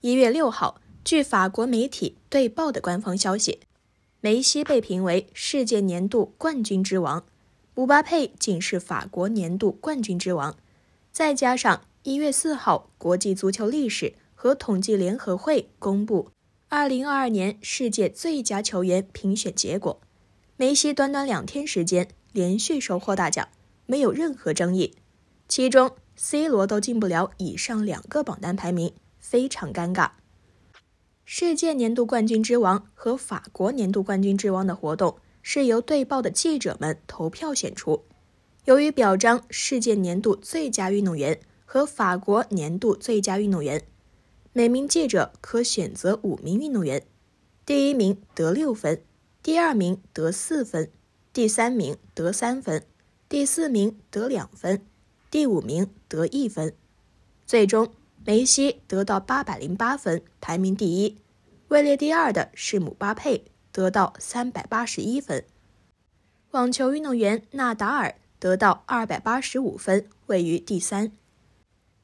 一月六号，据法国媒体队报的官方消息，梅西被评为世界年度冠军之王，姆巴佩仅是法国年度冠军之王。再加上一月四号，国际足球历史和统计联合会公布二零二二年世界最佳球员评选结果，梅西短短两天时间连续收获大奖，没有任何争议。其中，C 罗都进不了以上两个榜单排名。非常尴尬。世界年度冠军之王和法国年度冠军之王的活动是由对报的记者们投票选出。由于表彰世界年度最佳运动员和法国年度最佳运动员，每名记者可选择五名运动员。第一名得六分，第二名得四分，第三名得三分，第四名得两分，第五名得一分。最终。梅西得到八百零八分，排名第一；位列第二的是姆巴佩，得到三百八十一分。网球运动员纳达尔得到二百八十五分，位于第三。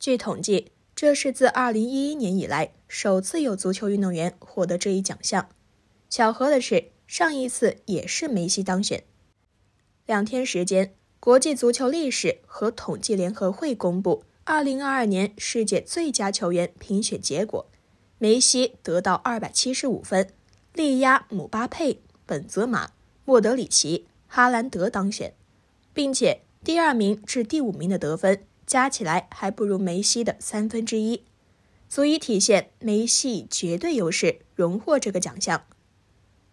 据统计，这是自二零一一年以来首次有足球运动员获得这一奖项。巧合的是，上一次也是梅西当选。两天时间，国际足球历史和统计联合会公布。二零二二年世界最佳球员评选结果，梅西得到二百七十五分，力压姆巴佩、本泽马、莫德里奇、哈兰德当选，并且第二名至第五名的得分加起来还不如梅西的三分之一，足以体现梅西绝对优势，荣获这个奖项。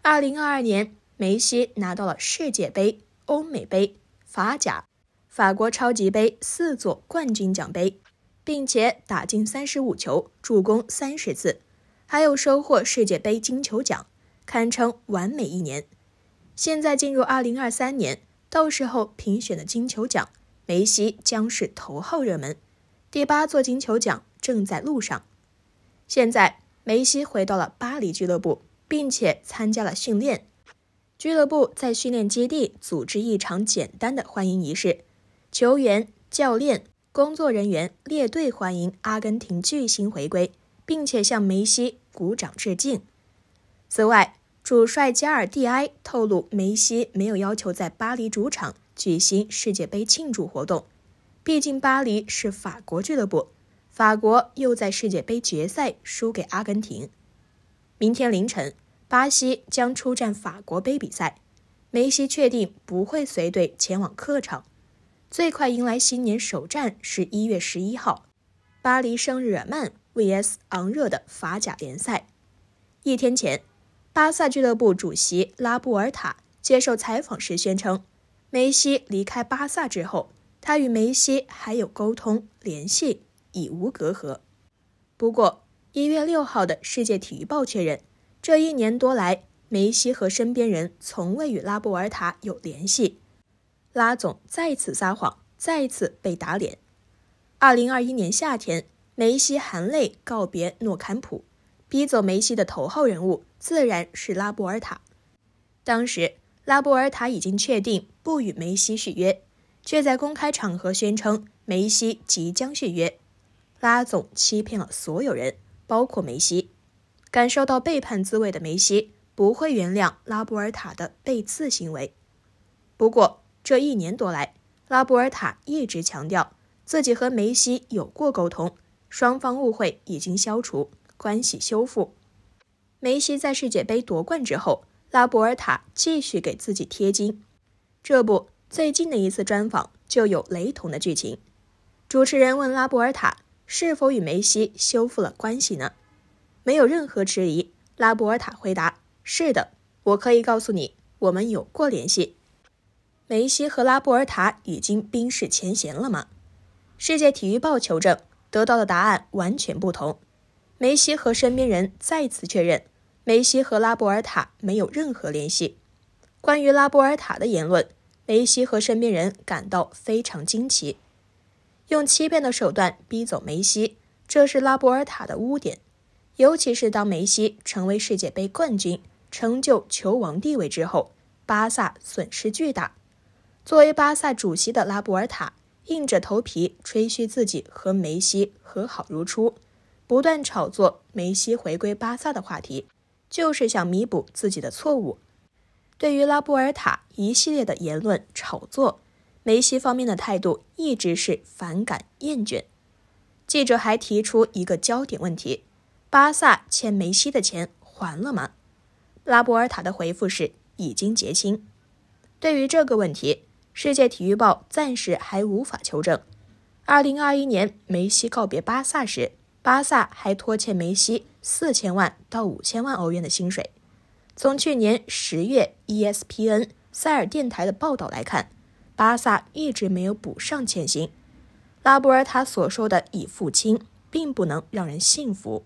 二零二二年，梅西拿到了世界杯、欧美杯、法甲。法国超级杯四座冠军奖杯，并且打进三十五球，助攻三十次，还有收获世界杯金球奖，堪称完美一年。现在进入二零二三年，到时候评选的金球奖，梅西将是头号热门。第八座金球奖正在路上。现在梅西回到了巴黎俱乐部，并且参加了训练。俱乐部在训练基地组织一场简单的欢迎仪式。球员、教练、工作人员列队欢迎阿根廷巨星回归，并且向梅西鼓掌致敬。此外，主帅加尔蒂埃透露，梅西没有要求在巴黎主场举行世界杯庆祝活动，毕竟巴黎是法国俱乐部，法国又在世界杯决赛输给阿根廷。明天凌晨，巴西将出战法国杯比赛，梅西确定不会随队前往客场。最快迎来新年首战是一月十一号，巴黎圣日耳曼 vs 昂热的法甲联赛。一天前，巴萨俱乐部主席拉波尔塔接受采访时宣称，梅西离开巴萨之后，他与梅西还有沟通联系，已无隔阂。不过，一月六号的《世界体育报》确认，这一年多来，梅西和身边人从未与拉波尔塔有联系。拉总再次撒谎，再次被打脸。二零二一年夏天，梅西含泪告别诺坎普，逼走梅西的头号人物自然是拉波尔塔。当时，拉波尔塔已经确定不与梅西续约，却在公开场合宣称梅西即将续约。拉总欺骗了所有人，包括梅西。感受到背叛滋味的梅西不会原谅拉波尔塔的背刺行为。不过，这一年多来，拉波尔塔一直强调自己和梅西有过沟通，双方误会已经消除，关系修复。梅西在世界杯夺冠之后，拉波尔塔继续给自己贴金。这不，最近的一次专访就有雷同的剧情。主持人问拉波尔塔是否与梅西修复了关系呢？没有任何迟疑，拉波尔塔回答：“是的，我可以告诉你，我们有过联系。”梅西和拉波尔塔已经冰释前嫌了吗？世界体育报求证得到的答案完全不同。梅西和身边人再次确认，梅西和拉波尔塔没有任何联系。关于拉波尔塔的言论，梅西和身边人感到非常惊奇。用欺骗的手段逼走梅西，这是拉波尔塔的污点。尤其是当梅西成为世界杯冠军，成就球王地位之后，巴萨损失巨大。作为巴萨主席的拉波尔塔，硬着头皮吹嘘自己和梅西和好如初，不断炒作梅西回归巴萨的话题，就是想弥补自己的错误。对于拉波尔塔一系列的言论炒作，梅西方面的态度一直是反感厌倦。记者还提出一个焦点问题：巴萨欠梅西的钱还了吗？拉波尔塔的回复是已经结清。对于这个问题。世界体育报暂时还无法求证。二零二一年梅西告别巴萨时，巴萨还拖欠梅西四千万到五千万欧元的薪水。从去年十月 ESPN 塞尔电台的报道来看，巴萨一直没有补上欠薪。拉波尔塔所说的已付清，并不能让人信服。